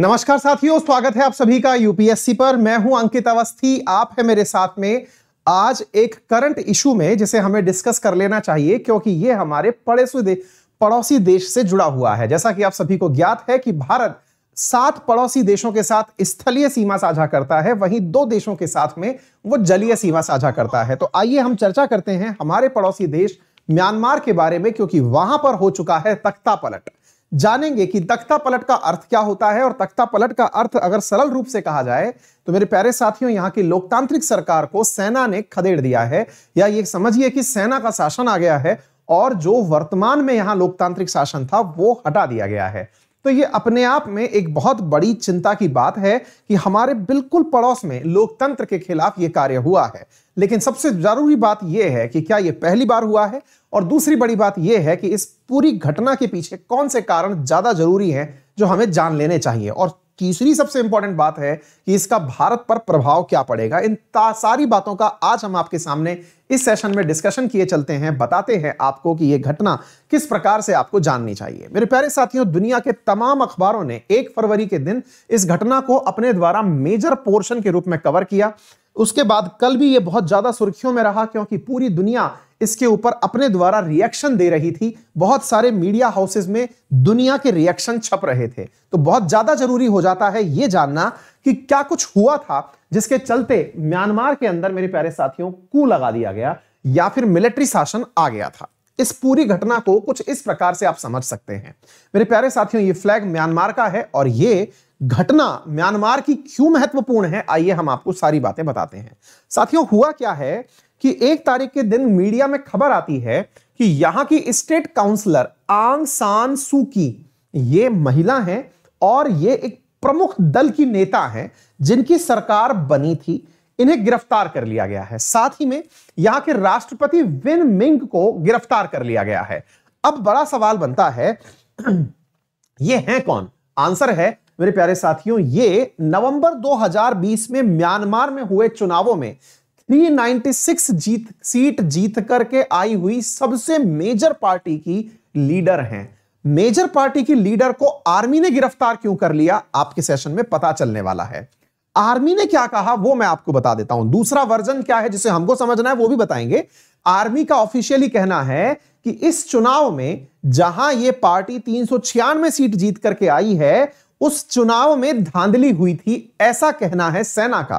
नमस्कार साथियों स्वागत है आप सभी का यूपीएससी पर मैं हूं अंकित अवस्थी आप है मेरे साथ में आज एक करंट इशू में जिसे हमें डिस्कस कर लेना चाहिए क्योंकि ये हमारे पड़ोसी दे, पड़ोसी देश से जुड़ा हुआ है जैसा कि आप सभी को ज्ञात है कि भारत सात पड़ोसी देशों के साथ स्थलीय सीमा साझा करता है वहीं दो देशों के साथ में वो जलीय सीमा साझा करता है तो आइए हम चर्चा करते हैं हमारे पड़ोसी देश म्यांमार के बारे में क्योंकि वहां पर हो चुका है तख्ता पलट जानेंगे कि तख्ता पलट का अर्थ क्या होता है और तख्ता पलट का अर्थ अगर सरल रूप से कहा जाए तो मेरे प्यारे साथियों यहां की लोकतांत्रिक सरकार को सेना ने खदेड़ दिया है या ये समझिए कि सेना का शासन आ गया है और जो वर्तमान में यहां लोकतांत्रिक शासन था वो हटा दिया गया है तो ये अपने आप में एक बहुत बड़ी चिंता की बात है कि हमारे बिल्कुल पड़ोस में लोकतंत्र के खिलाफ ये कार्य हुआ है लेकिन सबसे जरूरी बात यह है कि क्या यह पहली बार हुआ है और दूसरी बड़ी बात यह है कि इस पूरी घटना के पीछे कौन से कारण ज्यादा जरूरी हैं जो हमें जान लेने चाहिए और तीसरी सबसे इंपॉर्टेंट बात है कि इसका भारत पर प्रभाव क्या पड़ेगा इन सारी बातों का आज हम आपके सामने इस सेशन में डिस्कशन किए चलते हैं बताते हैं आपको कि यह घटना किस प्रकार से आपको जाननी चाहिए मेरे प्यारे साथियों दुनिया के तमाम अखबारों ने एक फरवरी के दिन इस घटना को अपने द्वारा मेजर पोर्शन के रूप में कवर किया उसके बाद कल भी यह बहुत ज्यादा सुर्खियों में रहा क्योंकि पूरी दुनिया इसके ऊपर अपने द्वारा रिएक्शन दे रही थी बहुत सारे मीडिया हाउसेस में दुनिया के रिएक्शन छप रहे थे तो बहुत ज्यादा जरूरी हो जाता है यह जानना कि क्या कुछ हुआ था जिसके चलते म्यांमार के अंदर मेरे प्यारे साथियों कू लगा दिया गया या फिर मिलिट्री शासन आ गया था इस पूरी घटना को कुछ इस प्रकार से आप समझ सकते हैं मेरे प्यारे साथियों ये फ्लैग म्यांमार का है और ये घटना म्यांमार की क्यों महत्वपूर्ण है आइए हम आपको सारी बातें बताते हैं साथियों हुआ क्या है कि एक तारीख के दिन मीडिया में खबर आती है कि यहां की स्टेट काउंसलर आंग सान सूकी ये महिला है और ये एक प्रमुख दल की नेता है जिनकी सरकार बनी थी इन्हें गिरफ्तार कर लिया गया है साथ ही में यहां के राष्ट्रपति विन मिंग को गिरफ्तार कर लिया गया है अब बड़ा सवाल बनता है ये हैं कौन आंसर है मेरे प्यारे साथियों ये नवंबर 2020 में म्यांमार में हुए चुनावों में 396 जीत सीट जीत करके आई हुई सबसे मेजर पार्टी की लीडर हैं मेजर पार्टी की लीडर को आर्मी ने गिरफ्तार क्यों कर लिया आपके सेशन में पता चलने वाला है आर्मी ने क्या कहा वो मैं आपको बता देता हूं दूसरा वर्जन क्या है जिसे हमको समझना है वो भी बताएंगे आर्मी का ऑफिशियली कहना है कि इस चुनाव में जहां ये पार्टी तीन सीट जीत करके आई है उस चुनाव में धांधली हुई थी ऐसा कहना है सेना का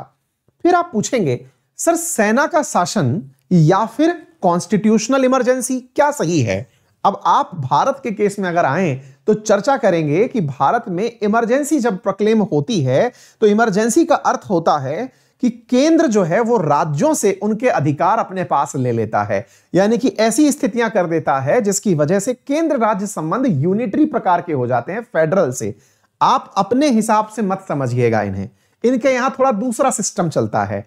फिर आप पूछेंगे सर सेना का शासन या फिर कॉन्स्टिट्यूशनल इमरजेंसी क्या सही है अब आप भारत के केस में अगर आए तो चर्चा करेंगे कि भारत में इमरजेंसी जब प्रक्लेम होती है तो इमरजेंसी का अर्थ होता है कि केंद्र जो है वो राज्यों से उनके अधिकार अपने पास ले लेता है यानी कि ऐसी स्थितियां कर देता है जिसकी वजह से केंद्र राज्य संबंध यूनिटरी प्रकार के हो जाते हैं फेडरल से आप अपने हिसाब से मत समझिएगा इन्हें इनके यहां थोड़ा दूसरा सिस्टम चलता है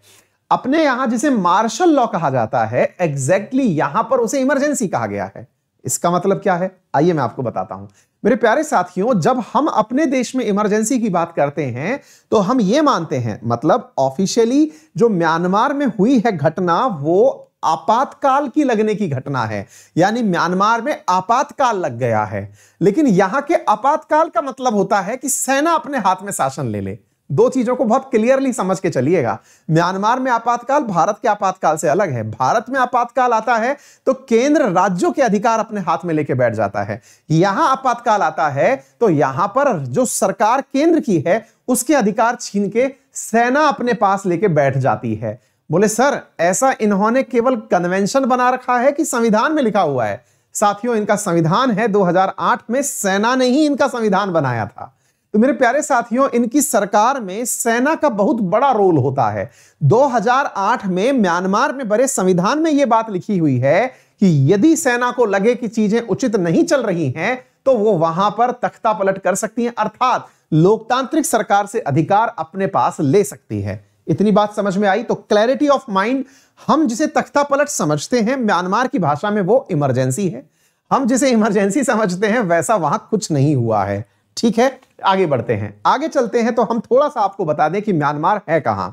अपने यहां जिसे मार्शल लॉ कहा जाता है एग्जैक्टली exactly यहां पर उसे इमरजेंसी कहा गया है इसका मतलब क्या है आइए मैं आपको बताता हूं मेरे प्यारे साथियों जब हम अपने देश में इमरजेंसी की बात करते हैं तो हम ये मानते हैं मतलब ऑफिशियली जो म्यांमार में हुई है घटना वो आपातकाल की लगने की घटना है यानी म्यांमार में आपातकाल लग गया है लेकिन यहां के आपातकाल का मतलब होता है कि सेना अपने हाथ में शासन ले ले दो चीजों को बहुत क्लियरली समझ के चलिएगा म्यांमार में आपातकाल भारत के आपातकाल से अलग है भारत में आपातकाल आता है तो केंद्र राज्यों के अधिकार अपने हाथ में लेके बैठ जाता है यहां आपातकाल आता है तो यहां पर जो सरकार केंद्र की है उसके अधिकार छीन के सेना अपने पास लेके बैठ जाती है बोले सर ऐसा इन्होंने केवल कन्वेंशन बना रखा है कि संविधान में लिखा हुआ है साथियों इनका संविधान है 2008 में सेना ने ही इनका संविधान बनाया था तो मेरे प्यारे साथियों इनकी सरकार में सेना का बहुत बड़ा रोल होता है 2008 में म्यांमार में बड़े संविधान में यह बात लिखी हुई है कि यदि सेना को लगे कि चीजें उचित नहीं चल रही हैं तो वो वहां पर तख्ता पलट कर सकती है अर्थात लोकतांत्रिक सरकार से अधिकार अपने पास ले सकती है इतनी बात समझ में आई तो क्लैरिटी ऑफ माइंड हम जिसे तख्ता पलट समझते हैं म्यांमार की भाषा में वो इमरजेंसी है हम जिसे इमरजेंसी समझते हैं वैसा वहां कुछ नहीं हुआ है ठीक है आगे बढ़ते हैं आगे चलते हैं तो हम थोड़ा सा आपको बता दें कि म्यांमार है कहां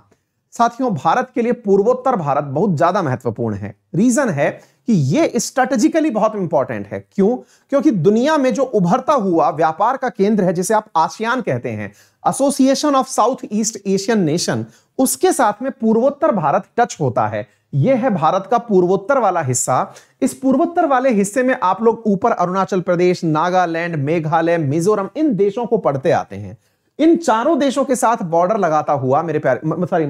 साथियों भारत के लिए पूर्वोत्तर भारत बहुत ज्यादा महत्वपूर्ण है रीजन है कि ये स्ट्रेटेजिकली बहुत इंपॉर्टेंट है क्यों क्योंकि दुनिया में जो उभरता हुआ व्यापार का केंद्र है जिसे आप आसियान कहते हैं association of south east Asian nation उसके साथ में पूर्वोत्तर भारत टच होता है यह है भारत का पूर्वोत्तर वाला हिस्सा इस पूर्वोत्तर वाले हिस्से में आप लोग ऊपर अरुणाचल प्रदेश नागालैंड मेघालय मिजोरम इन देशों को पढ़ते आते हैं इन चारों देशों के साथ बॉर्डर लगाता हुआ मेरे प्यार सॉरी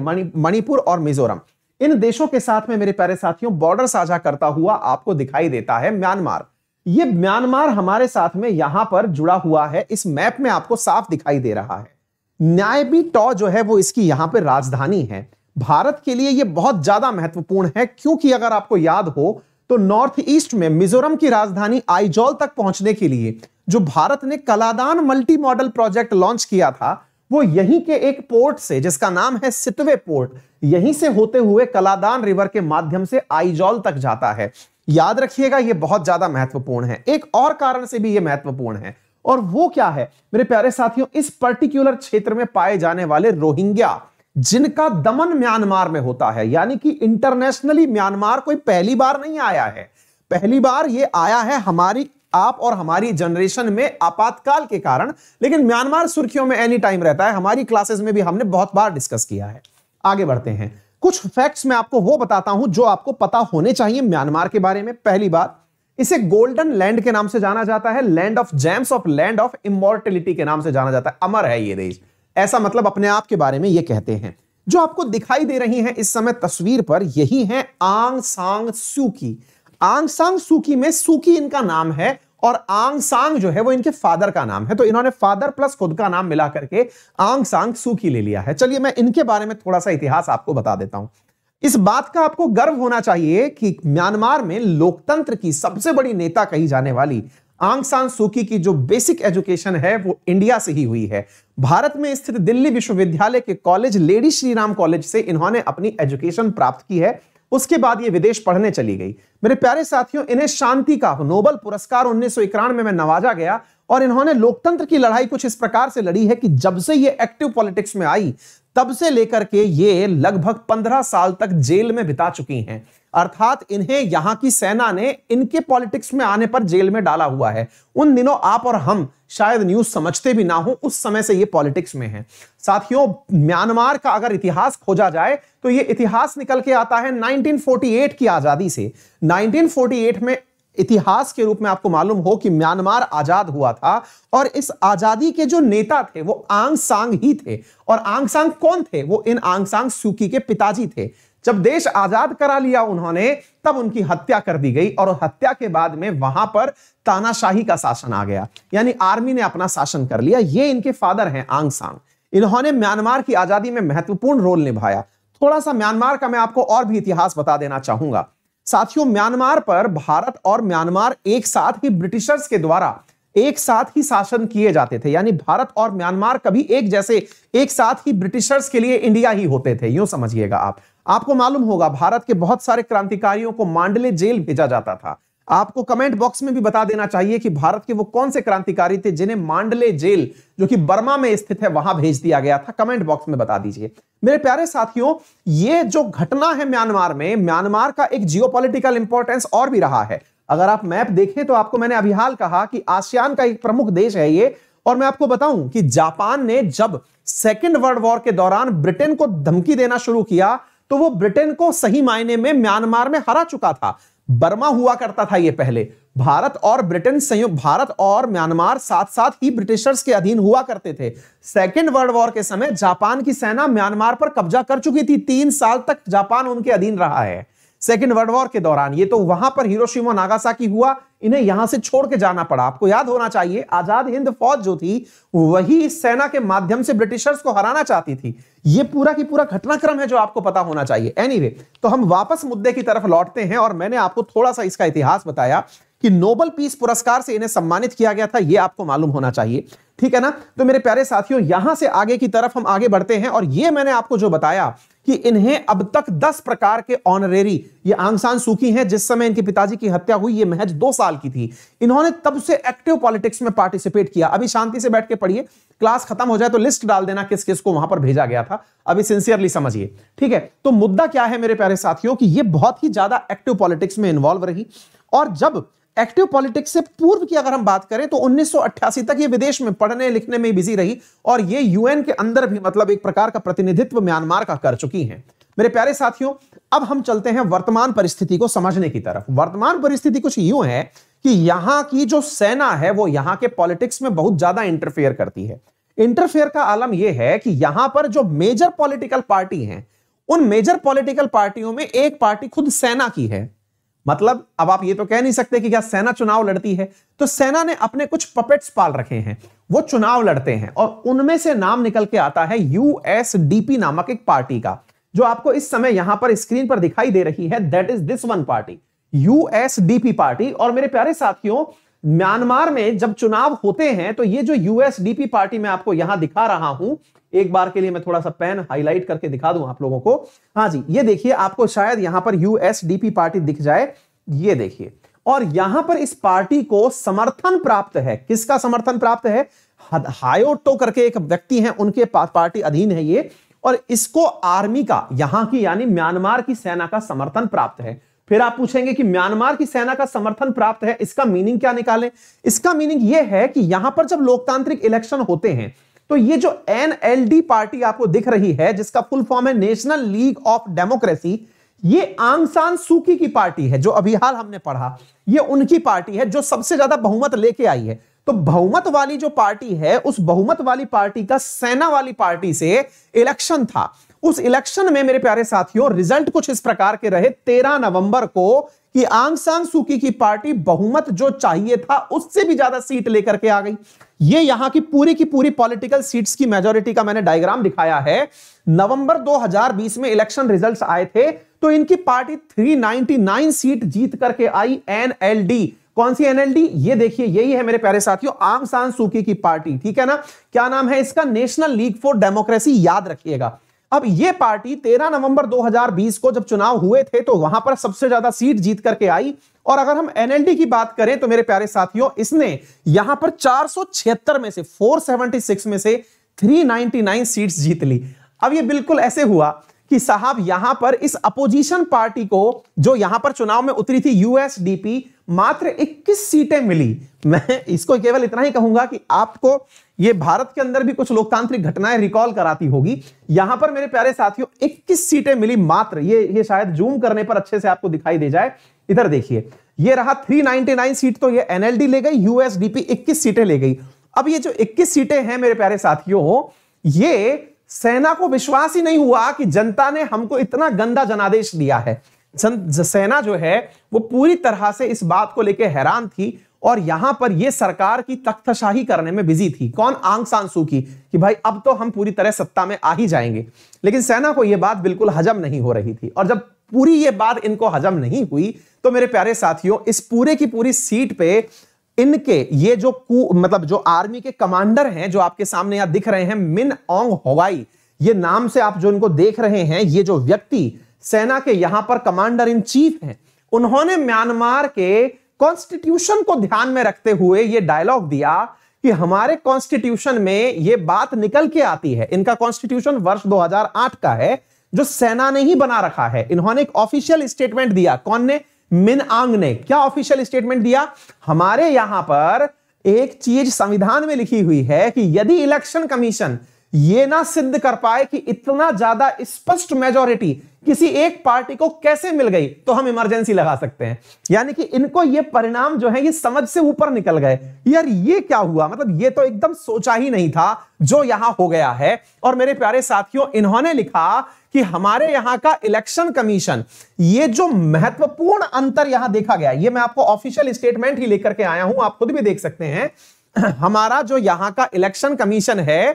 मणिपुर और मिजोरम इन देशों के साथ में मेरे प्यारे साथियों बॉर्डर साझा करता हुआ आपको दिखाई देता है म्यांमार ये म्यांमार हमारे साथ में यहां पर जुड़ा हुआ है इस मैप में आपको साफ दिखाई दे रहा है न्यायबी टॉ जो है वो इसकी यहां पर राजधानी है भारत के लिए यह बहुत ज्यादा महत्वपूर्ण है क्योंकि अगर आपको याद हो तो नॉर्थ ईस्ट में मिजोरम की राजधानी आईजॉल तक पहुंचने के लिए जो भारत ने Kaladan multimodal project launch किया था वो यहीं के एक पोर्ट से जिसका नाम है सितवे पोर्ट यहीं से होते हुए कलादान रिवर के माध्यम से आईजॉल तक जाता है याद रखिएगा यह बहुत ज्यादा महत्वपूर्ण है एक और कारण से भी यह महत्वपूर्ण है और वो क्या है मेरे प्यारे साथियों इस पर्टिकुलर क्षेत्र में पाए जाने वाले रोहिंग्या जिनका दमन म्यांमार में होता है यानी कि इंटरनेशनली म्यांमार कोई पहली बार नहीं आया है पहली बार ये आया है हमारी आप और हमारी जनरेशन में आपातकाल के कारण लेकिन म्यांमार सुर्खियों में एनी टाइम रहता है हमारी क्लासेस में भी हमने बहुत बार डिस्कस किया है आगे बढ़ते हैं कुछ फैक्ट्स मैं आपको वो बताता हूं जो आपको पता होने चाहिए म्यांमार के बारे में पहली बात इसे गोल्डन लैंड के नाम से जाना जाता है land of gems of land of immortality के नाम से जाना जाता है अमर है ये देश ऐसा मतलब अपने आप के बारे में ये कहते हैं जो आपको दिखाई दे रही हैं इस समय तस्वीर पर यही है आंग सांग सू की आंग सांग सूकी में सूकी इनका नाम है और आंग सांग जो है वो इनके फादर का नाम है तो इन्होंने फादर प्लस खुद का नाम मिला करके आंग सांग सूकी ले लिया है चलिए मैं इनके बारे में थोड़ा सा इतिहास आपको बता देता हूं इस बात का आपको गर्व होना चाहिए कि म्यांमार में लोकतंत्र की सबसे बड़ी नेता कही जाने वाली आंग सान सूकी की जो बेसिक एजुकेशन है वो इंडिया से ही हुई है भारत में स्थित दिल्ली विश्वविद्यालय के कॉलेज लेडी श्रीराम कॉलेज से इन्होंने अपनी एजुकेशन प्राप्त की है उसके बाद ये विदेश पढ़ने चली गई मेरे प्यारे साथियों इन्हें शांति का नोबल पुरस्कार उन्नीस में में नवाजा गया और इन्होंने लोकतंत्र की लड़ाई कुछ इस प्रकार से लड़ी है कि जब से ये एक्टिव पॉलिटिक्स में आई तब से लेकर के ये लगभग पंद्रह साल तक जेल में बिता चुकी हैं अर्थात इन्हें यहां की सेना ने इनके पॉलिटिक्स में आने पर जेल में डाला हुआ है उन दिनों आप और हम शायद न्यूज समझते भी ना हो उस समय से ये पॉलिटिक्स में है साथियों म्यांमार का अगर इतिहास खोजा जाए तो ये इतिहास निकल के आता है 1948 की आजादी से 1948 में इतिहास के रूप में आपको मालूम हो कि म्यांमार आजाद हुआ था और इस आजादी के जो नेता थे वो आंग सांग ही थे और आंग सांग कौन थे वो इन आंग सांग सूकी के पिताजी थे जब देश आजाद करा लिया उन्होंने तब उनकी हत्या कर दी गई और हत्या के बाद में वहां पर तानाशाही का शासन आ गया यानी आर्मी ने अपना शासन कर लिया ये इनके फादर हैं आंग सांग इन्होंने म्यांमार की आजादी में महत्वपूर्ण रोल निभाया थोड़ा सा म्यांमार का मैं आपको और भी इतिहास बता देना चाहूंगा साथियों म्यांमार पर भारत और म्यांमार एक साथ ही ब्रिटिशर्स के द्वारा एक साथ ही शासन किए जाते थे यानी भारत और म्यांमार कभी एक जैसे एक साथ ही ब्रिटिशर्स के लिए इंडिया ही होते थे यूं समझिएगा आप आपको मालूम होगा भारत के बहुत सारे क्रांतिकारियों को मांडले जेल भेजा जाता था आपको कमेंट बॉक्स में भी बता देना चाहिए कि भारत के वो कौन से क्रांतिकारी थे जिन्हें मांडले जेल जो कि बर्मा में स्थित है वहां भेज दिया गया था कमेंट बॉक्स में बता दीजिए मेरे प्यारे साथियों ये जो घटना है म्यांमार में म्यांमार का एक जियो इंपॉर्टेंस और भी रहा है अगर आप मैप देखें तो आपको मैंने अभी हाल कहा कि आसियान का एक प्रमुख देश है ये और मैं आपको बताऊं कि जापान ने जब सेकेंड वर्ल्ड वॉर के दौरान ब्रिटेन को धमकी देना शुरू किया तो वो ब्रिटेन को सही मायने में म्यांमार में हरा चुका था बर्मा हुआ करता था यह पहले भारत और ब्रिटेन संयुक्त भारत और म्यांमार साथ साथ ही ब्रिटिशर्स के अधीन हुआ करते थे सेकेंड वर्ल्ड वॉर के समय जापान की सेना म्यांमार पर कब्जा कर चुकी थी तीन साल तक जापान उनके अधीन रहा है सेकेंड वर्ल्ड वॉर के दौरान ये तो वहां पर हिरोशिमा नागासाकी हुआ इन्हें यहां से छोड़ के जाना पड़ा आपको याद होना चाहिए आजाद हिंद फौज जो थी वही सेना के माध्यम से ब्रिटिशर्स को हराना चाहती थी ये पूरा की पूरा घटनाक्रम है जो आपको पता होना चाहिए एनीवे anyway, तो हम वापस मुद्दे की तरफ लौटते हैं और मैंने आपको थोड़ा सा इसका इतिहास बताया कि नोबल पीस पुरस्कार से इन्हें सम्मानित किया गया था यह आपको मालूम होना चाहिए ठीक है ना तो मेरे प्यारे साथियों यहां से आगे की तरफ हम आगे बढ़ते हैं और ये मैंने आपको जो बताया कि इन्हें अब तक 10 प्रकार के ऑनरेरी ये आंगसान सूखी हैं जिस समय इनके पिताजी की हत्या हुई ये महज दो साल की थी इन्होंने तब से एक्टिव पॉलिटिक्स में पार्टिसिपेट किया अभी शांति से बैठ के पढ़िए क्लास खत्म हो जाए तो लिस्ट डाल देना किस किस को वहां पर भेजा गया था अभी सिंसियरली समझिए ठीक है तो मुद्दा क्या है मेरे प्यारे साथियों की ये बहुत ही ज्यादा एक्टिव पॉलिटिक्स में इन्वॉल्व रही और जब एक्टिव पॉलिटिक्स से पूर्व की अगर हम बात करें तो 1988 तक ये विदेश में पढ़ने लिखने में बिजी रही और ये यूएन के अंदर भी मतलब एक प्रकार का प्रतिनिधित्व म्यांमार का कर चुकी हैं मेरे प्यारे साथियों अब हम चलते हैं वर्तमान परिस्थिति को समझने की तरफ वर्तमान परिस्थिति कुछ यूं है कि यहां की जो सेना है वो यहां के पॉलिटिक्स में बहुत ज्यादा इंटरफेयर करती है इंटरफेयर का आलम यह है कि यहां पर जो मेजर पॉलिटिकल पार्टी हैं उन मेजर पॉलिटिकल पार्टियों में एक पार्टी खुद सेना की है मतलब अब आप ये तो कह नहीं सकते कि क्या सेना चुनाव लड़ती है तो सेना ने अपने कुछ पपेट्स पाल रखे हैं वो चुनाव लड़ते हैं और उनमें से नाम निकल के आता है यूएसडीपी नामक एक पार्टी का जो आपको इस समय यहां पर स्क्रीन पर दिखाई दे रही है that is this one party USDP party और मेरे प्यारे साथियों म्यांमार में जब चुनाव होते हैं तो ये जो यूएसडीपी पार्टी मैं आपको यहां दिखा रहा हूं एक बार के लिए मैं थोड़ा सा पेन हाईलाइट करके दिखा दूं आप लोगों को हाँ जी ये देखिए आपको शायद यहां पर यूएसडीपी पार्टी दिख जाए ये देखिए और यहां पर इस पार्टी को समर्थन प्राप्त है किसका समर्थन प्राप्त है हायोटो करके एक व्यक्ति है उनके पार्टी अधीन है ये और इसको आर्मी का यहां की यानी म्यांमार की सेना का समर्थन प्राप्त है फिर आप पूछेंगे कि म्यांमार की सेना का समर्थन प्राप्त है इसका मीनिंग क्या निकालें इसका मीनिंग यह है कि यहां पर जब लोकतांत्रिक इलेक्शन होते हैं तो ये जो एनएलडी पार्टी आपको दिख रही है जिसका फुल फॉर्म है नेशनल लीग ऑफ डेमोक्रेसी ये आंगसान सूकी की पार्टी है जो अभी हाल हमने पढ़ा ये उनकी पार्टी है जो सबसे ज्यादा बहुमत लेके आई है तो बहुमत वाली जो पार्टी है उस बहुमत वाली पार्टी का सेना वाली पार्टी से इलेक्शन था उस इलेक्शन में मेरे प्यारे साथियों रिजल्ट कुछ इस प्रकार के रहे तेरह नवंबर को कि आंग सांग सूकी की पार्टी बहुमत जो चाहिए था उससे भी ज्यादा सीट लेकर के आ गई ये यहां की पूरी की पूरी पॉलिटिकल सीट्स की मेजोरिटी का मैंने डायग्राम दिखाया है नवंबर 2020 में इलेक्शन रिजल्ट्स आए थे तो इनकी पार्टी 399 सीट जीत करके आई एनएलडी कौन सी एनएलडी ये देखिए यही है मेरे प्यारे साथियों आंग सांग सूकी की पार्टी ठीक है ना क्या नाम है इसका नेशनल लीग फॉर डेमोक्रेसी याद रखिएगा अब ये पार्टी 13 नवंबर 2020 को जब चुनाव हुए थे तो वहां पर सबसे ज्यादा सीट जीत करके आई और अगर हम एनएलडी की बात करें तो मेरे प्यारे साथियों इसने यहां पर चार में से 476 में से 399 सीट्स जीत ली अब ये बिल्कुल ऐसे हुआ कि साहब यहां पर इस अपोजिशन पार्टी को जो यहां पर चुनाव में उतरी थी यूएसडीपी मात्र 21 सीटें मिली मैं इसको केवल इतना ही कहूंगा कि आपको ये भारत के अंदर भी कुछ लोकतांत्रिक घटनाएं रिकॉल कराती होगी यहां पर मेरे प्यारे साथियों 21 सीटें मिली मात्र ये ये शायद जूम करने पर अच्छे से आपको दिखाई दे जाए इधर देखिए ये रहा 399 सीट तो ये एनएलडी ले गई यूएसडीपी 21 सीटें ले गई अब ये जो 21 सीटें हैं मेरे प्यारे साथियों ये सेना को विश्वास ही नहीं हुआ कि जनता ने हमको इतना गंदा जनादेश दिया है सेना जो है वो पूरी तरह से इस बात को लेकर हैरान थी और यहां पर ये सरकार की तख्तशाही करने में बिजी थी कौन आंग सांसू की कि भाई अब तो हम पूरी तरह सत्ता में आ ही जाएंगे लेकिन सेना को यह बात बिल्कुल हजम नहीं हो रही थी और जब पूरी ये बात इनको हजम नहीं हुई तो मेरे प्यारे साथियों इस पूरे की पूरी सीट पे इनके ये जो कु मतलब जो आर्मी के कमांडर हैं जो आपके सामने यहां दिख रहे हैं मिन ओंग हवाई ये नाम से आप जो इनको देख रहे हैं ये जो व्यक्ति सेना के यहां पर कमांडर इन चीफ हैं उन्होंने म्यांमार के कॉन्स्टिट्यूशन को ध्यान में रखते हुए यह डायलॉग दिया कि हमारे कॉन्स्टिट्यूशन में यह बात निकल के आती है इनका कॉन्स्टिट्यूशन वर्ष 2008 का है जो सेना ने ही बना रखा है इन्होंने एक ऑफिशियल स्टेटमेंट दिया कौन ने मिन आंग ने क्या ऑफिशियल स्टेटमेंट दिया हमारे यहां पर एक चीज संविधान में लिखी हुई है कि यदि इलेक्शन कमीशन ये ना सिद्ध कर पाए कि इतना ज्यादा स्पष्ट मेजोरिटी किसी एक पार्टी को कैसे मिल गई तो हम इमरजेंसी लगा सकते हैं यानी कि इनको ये परिणाम जो है ये समझ से ऊपर निकल गए यार ये क्या हुआ मतलब ये तो एकदम सोचा ही नहीं था जो यहां हो गया है और मेरे प्यारे साथियों इन्होंने लिखा कि हमारे यहां का इलेक्शन कमीशन ये जो महत्वपूर्ण अंतर यहां देखा गया ये मैं आपको ऑफिशियल स्टेटमेंट ही लेकर के आया हूं आप खुद भी देख सकते हैं हमारा जो यहां का इलेक्शन कमीशन है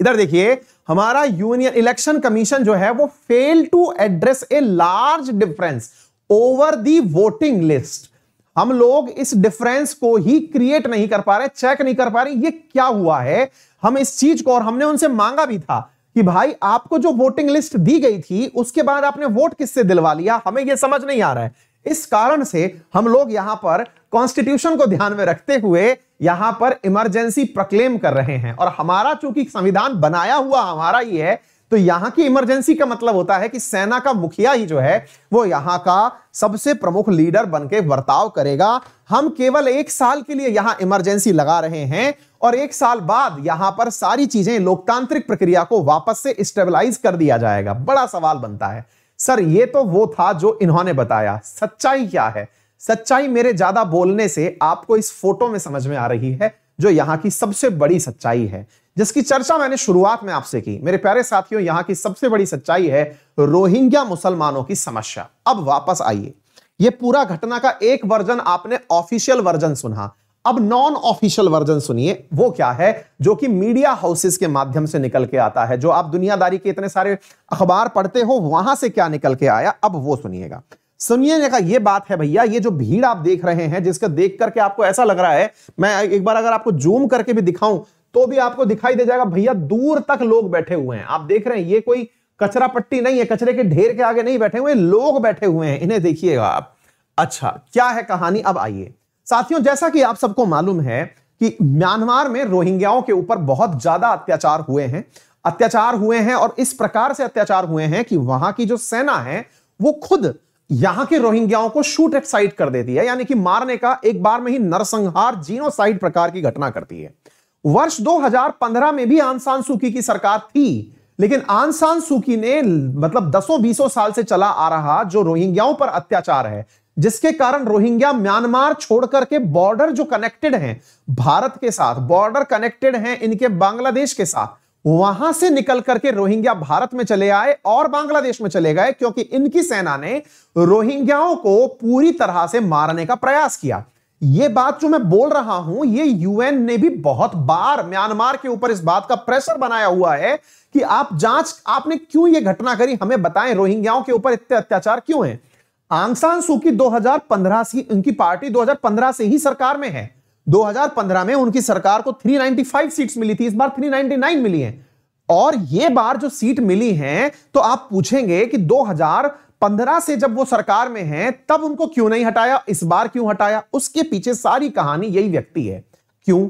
इधर देखिए हमारा यूनियन इलेक्शन कमीशन जो है वो fail to address a large difference over the voting list हम लोग इस डिफरेंस को ही क्रिएट नहीं कर पा रहे चेक नहीं कर पा रहे ये क्या हुआ है हम इस चीज को और हमने उनसे मांगा भी था कि भाई आपको जो वोटिंग लिस्ट दी गई थी उसके बाद आपने वोट किससे दिलवा लिया हमें यह समझ नहीं आ रहा है इस कारण से हम लोग यहां पर कॉन्स्टिट्यूशन को ध्यान में रखते हुए यहां पर इमरजेंसी प्रक्लेम कर रहे हैं और हमारा चूंकि संविधान बनाया हुआ हमारा ही है तो यहां की इमरजेंसी का मतलब होता है कि सेना का मुखिया ही जो है वो यहां का सबसे प्रमुख लीडर बनके बर्ताव करेगा हम केवल एक साल के लिए यहां इमरजेंसी लगा रहे हैं और एक साल बाद यहां पर सारी चीजें लोकतांत्रिक प्रक्रिया को वापस से स्टेबलाइज कर दिया जाएगा बड़ा सवाल बनता है सर ये तो वो था जो इन्होंने बताया सच्चाई क्या है सच्चाई मेरे ज्यादा बोलने से आपको इस फोटो में समझ में आ रही है जो यहाँ की सबसे बड़ी सच्चाई है जिसकी चर्चा मैंने शुरुआत में आपसे की मेरे प्यारे साथियों यहाँ की सबसे बड़ी सच्चाई है रोहिंग्या मुसलमानों की समस्या अब वापस आइए ये पूरा घटना का एक वर्जन आपने ऑफिशियल वर्जन सुना अब नॉन ऑफिशियल वर्जन सुनिए वो क्या है जो कि मीडिया हाउसेस के माध्यम से निकल के आता है जो आप दुनियादारी के इतने सारे अखबार पढ़ते हो वहां से क्या निकल के आया अब वो सुनिएगा सुनिएगा ये बात है भैया ये जो भीड़ आप देख रहे हैं जिसका देख करके आपको ऐसा लग रहा है मैं एक बार अगर आपको जूम करके भी दिखाऊं तो भी आपको दिखाई दे जाएगा भैया दूर तक लोग बैठे हुए हैं आप देख रहे हैं ये कोई कचरा पट्टी नहीं है कचरे के ढेर के आगे नहीं बैठे हुए लोग बैठे हुए हैं इन्हें देखिएगा आप अच्छा क्या है कहानी अब आइए साथियों जैसा कि आप सबको मालूम है कि म्यांमार में रोहिंग्याओं के ऊपर बहुत ज्यादा अत्याचार हुए हैं अत्याचार हुए हैं और इस प्रकार से अत्याचार हुए हैं कि वहां की जो सेना है वो खुद यहां के रोहिंग्याओं को शूट एक्साइट कर देती है यानी कि मारने का एक बार में ही नरसंहार जीनोसाइड प्रकार की घटना करती है वर्ष 2015 में भी आंसान सुखी की सरकार थी लेकिन आंसान सुखी ने मतलब दसों बीसों साल से चला आ रहा जो रोहिंग्याओं पर अत्याचार है जिसके कारण रोहिंग्या म्यांमार छोड़कर के बॉर्डर जो कनेक्टेड हैं भारत के साथ बॉर्डर कनेक्टेड हैं इनके बांग्लादेश के साथ वहां से निकल करके रोहिंग्या भारत में चले आए और बांग्लादेश में चले गए क्योंकि इनकी सेना ने रोहिंग्याओं को पूरी तरह से मारने का प्रयास किया ये बात जो मैं बोल रहा हूं ये यूएन ने भी बहुत बार म्यांमार के ऊपर इस बात का प्रेशर बनाया हुआ है कि आप जांच आपने क्यों ये घटना करी हमें बताएं रोहिंग्याओं के ऊपर इतने अत्याचार क्यों है आंगसान सूकी 2015 से उनकी पार्टी 2015 से ही सरकार में है 2015 में उनकी सरकार को 395 सीट्स मिली थी इस बार 399 मिली हैं और ये बार जो सीट मिली हैं तो आप पूछेंगे कि 2015 से जब वो सरकार में हैं तब उनको क्यों नहीं हटाया इस बार क्यों हटाया उसके पीछे सारी कहानी यही व्यक्ति है क्यों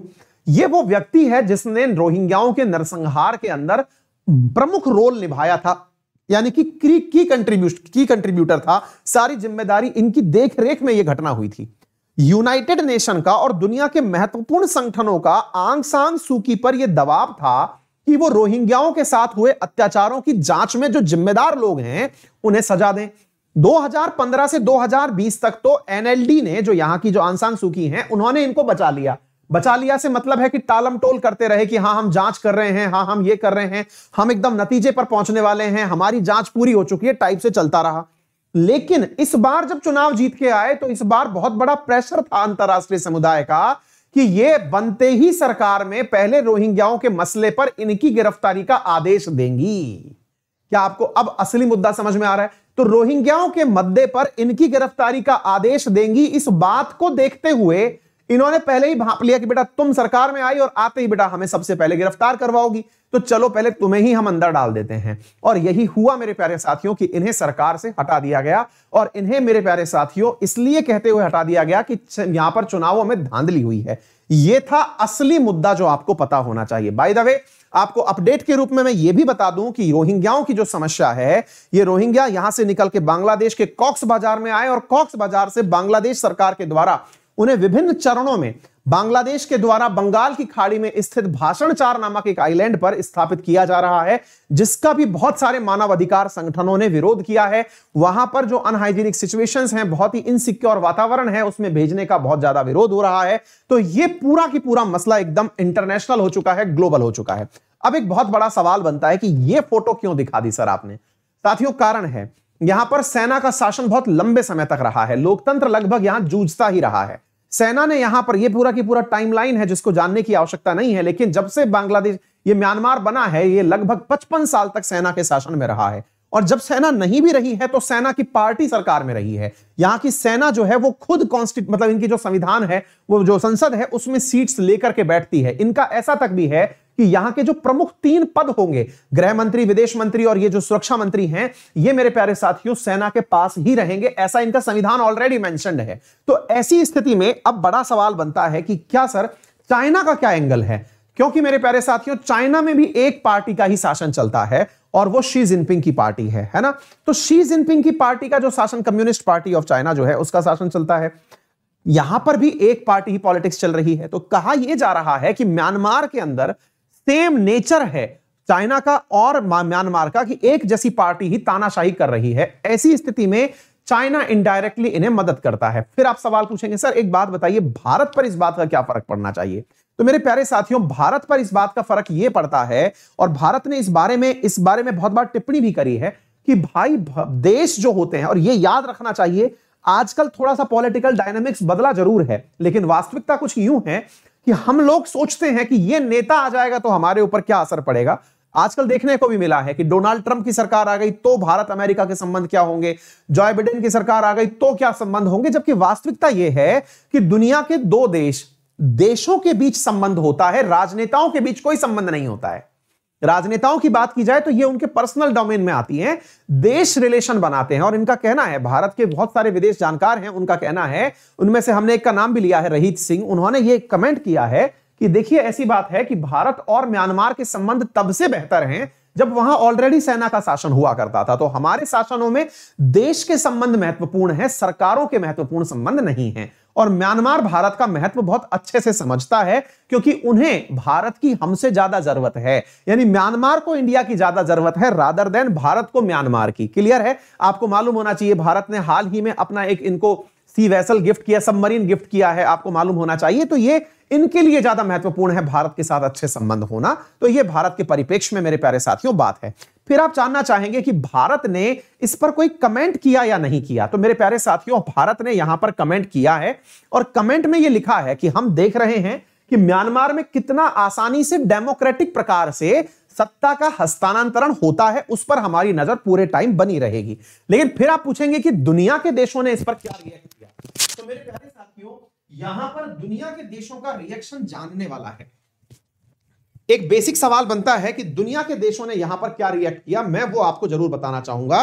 ये वो व्यक्ति है जिसने रोहिंग्याओं के नरसंहार के अंदर प्रमुख रोल निभाया था यानी कि क्री की कंट्रीब्यूट की कंट्रीब्यूटर था सारी जिम्मेदारी इनकी देखरेख में यह घटना हुई थी यूनाइटेड नेशन का और दुनिया के महत्वपूर्ण संगठनों का आंग सांग सूकी पर यह दबाव था कि वो रोहिंग्याओं के साथ हुए अत्याचारों की जांच में जो जिम्मेदार लोग हैं उन्हें सजा दें 2015 से 2020 तक तो एनएलडी ने जो यहां की जो आंसांग सूखी हैं उन्होंने इनको बचा लिया बचा लिया से मतलब है कि टालम टोल करते रहे कि हाँ हम जांच कर रहे हैं हाँ हम ये कर रहे हैं हम एकदम नतीजे पर पहुंचने वाले हैं हमारी जांच पूरी हो चुकी है टाइप से चलता रहा लेकिन इस बार जब चुनाव जीत के आए तो इस बार बहुत बड़ा प्रेशर था अंतर्राष्ट्रीय समुदाय का कि ये बनते ही सरकार में पहले रोहिंग्याओं के मसले पर इनकी गिरफ्तारी का आदेश देंगी क्या आपको अब असली मुद्दा समझ में आ रहा है तो रोहिंग्याओं के मुद्दे पर इनकी गिरफ्तारी का आदेश देंगी इस बात को देखते हुए इन्होंने पहले ही भाप लिया कि बेटा तुम सरकार में आई और आते ही बेटा हमें सबसे पहले गिरफ्तार करवाओगी तो चलो पहले तुम्हें ही हम अंदर डाल देते हैं और यही हुआ मेरे प्यारे साथियों कि इन्हें सरकार से हटा दिया गया और इन्हें मेरे प्यारे साथियों इसलिए कहते हुए हटा दिया गया कि यहां पर चुनावों में धांधली हुई है यह था असली मुद्दा जो आपको पता होना चाहिए बाय द वे आपको अपडेट के रूप में मैं ये भी बता दूं कि रोहिंग्याओं की जो समस्या है ये रोहिंग्या यहां से निकल के बांग्लादेश के कॉक्स बाजार में आए और कॉक्स बाजार से बांग्लादेश सरकार के द्वारा उन्हें विभिन्न चरणों में बांग्लादेश के द्वारा बंगाल की खाड़ी में स्थित भाषणचार नामक एक आइलैंड पर स्थापित किया जा रहा है जिसका भी बहुत सारे मानवाधिकार संगठनों ने विरोध किया है वहां पर जो अनहाइजीनिक सिचुएशंस हैं बहुत ही इनसिक्योर वातावरण है उसमें भेजने का बहुत ज्यादा विरोध हो रहा है तो यह पूरा की पूरा मसला एकदम इंटरनेशनल हो चुका है ग्लोबल हो चुका है अब एक बहुत बड़ा सवाल बनता है कि यह फोटो क्यों दिखा दी सर आपने साथियों कारण है यहां पर सेना का शासन बहुत लंबे समय तक रहा है लोकतंत्र लगभग यहां जूझता ही रहा है सेना ने यहां पर यह पूरा की पूरा टाइमलाइन है जिसको जानने की आवश्यकता नहीं है लेकिन जब से बांग्लादेश ये म्यांमार बना है ये लगभग पचपन साल तक सेना के शासन में रहा है और जब सेना नहीं भी रही है तो सेना की पार्टी सरकार में रही है यहां की सेना जो है वो खुद कॉन्स्टिट मतलब इनकी जो संविधान है वो जो संसद है उसमें सीट्स लेकर के बैठती है इनका ऐसा तक भी है कि यहां के जो प्रमुख तीन पद होंगे गृह मंत्री विदेश मंत्री और ये जो सुरक्षा मंत्री हैं ये मेरे प्यारे साथियों सेना के पास ही रहेंगे ऐसा इनका संविधान ऑलरेडी मैंशन है तो ऐसी स्थिति में अब बड़ा सवाल बनता है कि क्या सर चाइना का क्या एंगल है क्योंकि मेरे प्यारे साथियों चाइना में भी एक पार्टी का ही शासन चलता है और वो शी जिनपिंग की पार्टी है है ना तो शी जिनपिंग की पार्टी का जो शासन कम्युनिस्ट पार्टी ऑफ चाइना जो है उसका शासन चलता है यहां पर भी एक पार्टी ही पॉलिटिक्स चल रही है तो कहा यह जा रहा है कि म्यांमार के अंदर सेम नेचर है चाइना का और म्यांमार का कि एक जैसी पार्टी ही तानाशाही कर रही है ऐसी स्थिति में चाइना इनडायरेक्टली इन्हें मदद करता है फिर आप सवाल पूछेंगे सर एक बात बताइए भारत पर इस बात का क्या फर्क पड़ना चाहिए तो मेरे प्यारे साथियों भारत पर इस बात का फर्क यह पड़ता है और भारत ने इस बारे में इस बारे में बहुत बार टिप्पणी भी करी है कि भाई देश जो होते हैं और ये याद रखना चाहिए आजकल थोड़ा सा पॉलिटिकल डायनामिक्स बदला जरूर है लेकिन वास्तविकता कुछ यूं है कि हम लोग सोचते हैं कि ये नेता आ जाएगा तो हमारे ऊपर क्या असर पड़ेगा आजकल देखने को भी मिला है कि डोनाल्ड ट्रंप की सरकार आ गई तो भारत अमेरिका के संबंध क्या होंगे जॉय बिडेन की सरकार आ गई तो क्या संबंध होंगे जबकि वास्तविकता यह है कि दुनिया के दो देश देशों के बीच संबंध होता है राजनेताओं के बीच कोई संबंध नहीं होता है राजनेताओं की बात की जाए तो ये उनके पर्सनल डोमेन में आती हैं देश रिलेशन बनाते हैं और इनका कहना है भारत के बहुत सारे विदेश जानकार हैं उनका कहना है उनमें से हमने एक का नाम भी लिया है रहीत सिंह उन्होंने ये कमेंट किया है कि देखिए ऐसी बात है कि भारत और म्यांमार के संबंध तब से बेहतर हैं जब वहां ऑलरेडी सेना का शासन हुआ करता था तो हमारे शासनों में देश के संबंध महत्वपूर्ण है सरकारों के महत्वपूर्ण संबंध नहीं है और म्यांमार भारत का महत्व बहुत अच्छे से समझता है क्योंकि उन्हें भारत की हमसे ज्यादा जरूरत है यानी म्यांमार को इंडिया की ज्यादा जरूरत है रादर देन भारत को म्यांमार की क्लियर है आपको मालूम होना चाहिए भारत ने हाल ही में अपना एक इनको सी वैसल गिफ्ट किया सबमरीन गिफ्ट किया है आपको मालूम होना चाहिए तो ये इनके लिए ज्यादा महत्वपूर्ण है भारत के साथ अच्छे संबंध होना तो ये भारत के परिपेक्ष में मेरे प्यारे साथियों बात है फिर आप जानना चाहेंगे कि भारत ने इस पर कोई कमेंट किया या नहीं किया तो मेरे प्यारे साथियों भारत ने यहां पर कमेंट किया है और कमेंट में यह लिखा है कि हम देख रहे हैं कि म्यांमार में कितना आसानी से डेमोक्रेटिक प्रकार से सत्ता का हस्तांतरण होता है उस पर हमारी नजर पूरे टाइम बनी रहेगी लेकिन फिर आप पूछेंगे कि दुनिया के देशों ने इस पर क्या रिएक्ट किया तो मेरे प्यारे साथियों यहां पर दुनिया के देशों का रिएक्शन जानने वाला है एक बेसिक सवाल बनता है कि दुनिया के देशों ने यहां पर क्या रिएक्ट किया मैं वो आपको जरूर बताना चाहूंगा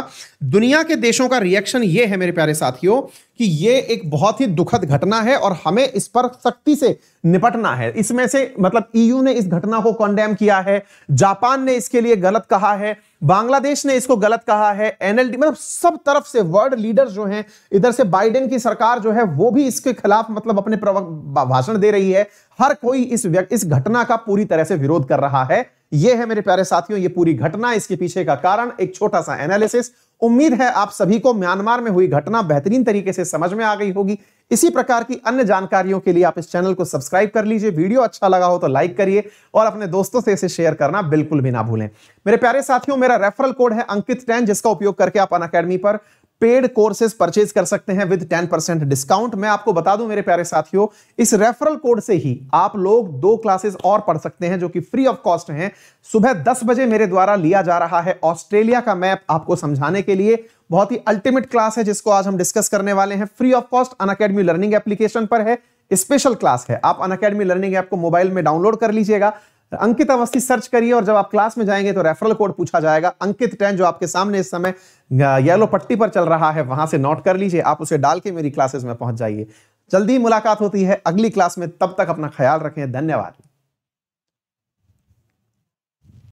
दुनिया के देशों का रिएक्शन ये है मेरे प्यारे साथियों कि ये एक बहुत ही दुखद घटना है और हमें इस पर सख्ती से निपटना है इसमें से मतलब ईयू e ने इस घटना को कंडेम किया है जापान ने इसके लिए गलत कहा है बांग्लादेश ने इसको गलत कहा है एनएलडी मतलब सब तरफ से वर्ल्ड लीडर जो हैं इधर से बाइडेन की सरकार जो है वो भी इसके खिलाफ मतलब अपने भाषण दे रही है हर कोई इस इस घटना का पूरी तरह से विरोध कर रहा है ये है मेरे प्यारे साथियों ये पूरी घटना इसके पीछे का कारण एक छोटा सा एनालिसिस उम्मीद है आप सभी को म्यांमार में हुई घटना बेहतरीन तरीके से समझ में आ गई होगी इसी प्रकार की अन्य जानकारियों के लिए आप इस चैनल को सब्सक्राइब कर लीजिए वीडियो अच्छा लगा हो तो लाइक करिए और अपने दोस्तों से इसे शेयर करना बिल्कुल भी ना भूलें मेरे प्यारे साथियों मेरा रेफरल कोड है अंकित टेन जिसका उपयोग करके आप अन अकेडमी पर पेड कोर्सेज परचेज कर सकते हैं विद 10 परसेंट डिस्काउंट मैं आपको बता दूं मेरे प्यारे साथियों इस रेफरल कोड से ही आप लोग दो क्लासेस और पढ़ सकते हैं जो कि फ्री ऑफ कॉस्ट हैं सुबह 10 बजे मेरे द्वारा लिया जा रहा है ऑस्ट्रेलिया का मैप आपको समझाने के लिए बहुत ही अल्टीमेट क्लास है जिसको आज हम डिस्कस करने वाले हैं free of cost Unacademy learning application पर है स्पेशल क्लास है आप अन अकेडमी लर्निंग ऐप को मोबाइल में डाउनलोड कर लीजिएगा अंकित अवस्थी सर्च करिए और जब आप क्लास में जाएंगे तो रेफरल कोड पूछा जाएगा अंकित टेन जो आपके सामने इस समय येलो पट्टी पर चल रहा है वहां से नोट कर लीजिए आप उसे डाल के मेरी क्लासेस में पहुंच जाइए जल्दी मुलाकात होती है अगली क्लास में तब तक अपना ख्याल रखें धन्यवाद